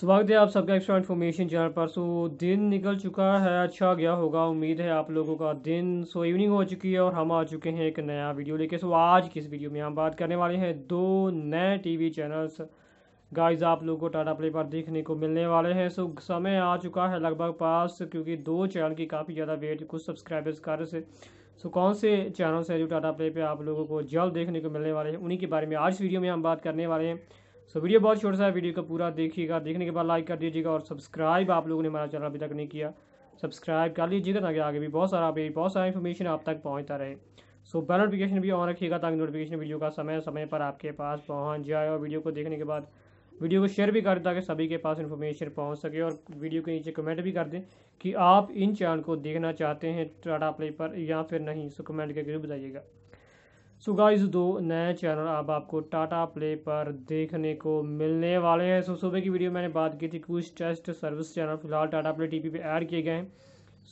स्वागत है आप सबका एक्स्ट्रा इन्फॉर्मेशन चैनल पर सो दिन निकल चुका है अच्छा गया होगा उम्मीद है आप लोगों का दिन सो इवनिंग हो चुकी है और हम आ चुके हैं एक नया वीडियो लेके सो आज की इस वीडियो में हम बात करने वाले हैं दो नए टीवी चैनल्स गाइस आप लोगों को टाटा प्ले पर देखने को मिलने वाले हैं सो समय आ चुका है लगभग पास क्योंकि दो चैनल की काफ़ी ज़्यादा वेट कुछ सब्सक्राइबर्स कर से सो कौन से चैनल्स हैं जो टाटा प्ले पर आप लोगों को जल्द देखने को मिलने वाले हैं उन्हीं के बारे में आज वीडियो में हम बात करने वाले हैं सो वीडियो बहुत छोटा सा वीडियो का पूरा देखिएगा देखने के बाद लाइक कर दीजिएगा और सब्सक्राइब आप लोगों ने हमारा चैनल अभी तक नहीं किया सब्सक्राइब कर लीजिएगा ताकि आगे भी बहुत सारा बहुत सारा इन्फॉर्मेशन आप तक पहुँचता रहे सो बेल नोटिफिकेशन भी ऑन रखिएगा ताकि नोटिफिकेशन वीडियो का समय समय पर आपके पास पहुँच जाए और वीडियो को देखने के बाद वीडियो को शेयर भी कर दें ताकि सभी के पास इन्फॉर्मेशन पहुंच सके और वीडियो के नीचे कमेंट भी कर दें कि आप इन चैनल को देखना चाहते हैं टाटा प्ले पर या फिर नहीं सो कमेंट करके जरूर बताइएगा सो गाइस दो नए चैनल अब आपको टाटा प्ले पर देखने को मिलने वाले हैं सो सुबह की वीडियो मैंने बात की थी कुछ टेस्ट सर्विस चैनल फिलहाल टाटा प्ले टीवी पे ऐड किए गए हैं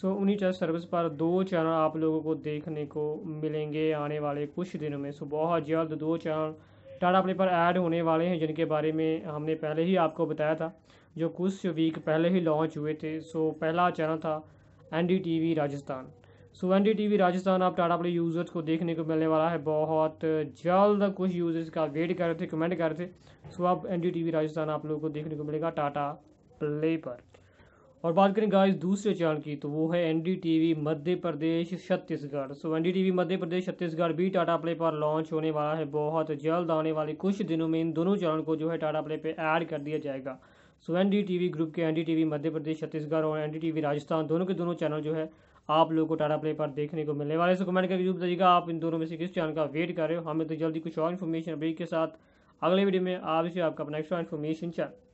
सो उन्हीं टेस्ट सर्विस पर दो चैनल आप लोगों को देखने को मिलेंगे आने वाले कुछ दिनों में सो बहुत जल्द दो चैनल टाटा प्ले पर ऐड होने वाले हैं जिनके बारे में हमने पहले ही आपको बताया था जो कुछ वीक पहले ही लॉन्च हुए थे सो पहला चैनल था N Rajasthan so one D T Rajasthan आप टाटा प्ले यूज़र्स को देखने को मिलने वाला है बहुत जल्द कुछ यूज़र्स का वेट कर रहे थे कमेंट कर रहे थे सो आप एन डी टी राजस्थान आप लोगों को देखने को मिलेगा टाटा प्ले पर और बात करें गाइस दूसरे चैनल की तो वो है V Madhya Pradesh Chhattisgarh so V Madhya Pradesh Chhattisgarh भी टाटा प्ले पर लॉन्च होने वाला है बहुत जल्द आने वाले कुछ दिनों में इन दोनों चैनल को जो है टाटा प्ले पर ऐड कर दिया जाएगा सो एनडीटीवी ग्रुप के वी मध्य प्रदेश छत्तीसगढ़ और वी राजस्थान दोनों के दोनों चैनल जो है आप लोगों को टाटा प्ले पर देखने को मिलने वाले से कमेंट करके जरूर बताइएगा आप इन दोनों में से किस चैनल का वेट कर रहे हो हमें तो जल्दी कुछ और इन्फॉर्मेशन अपडेट के साथ अगले वीडियो में आप इसे आपका अपना एक्स्ट्रा इन्फॉर्मेशन चैनल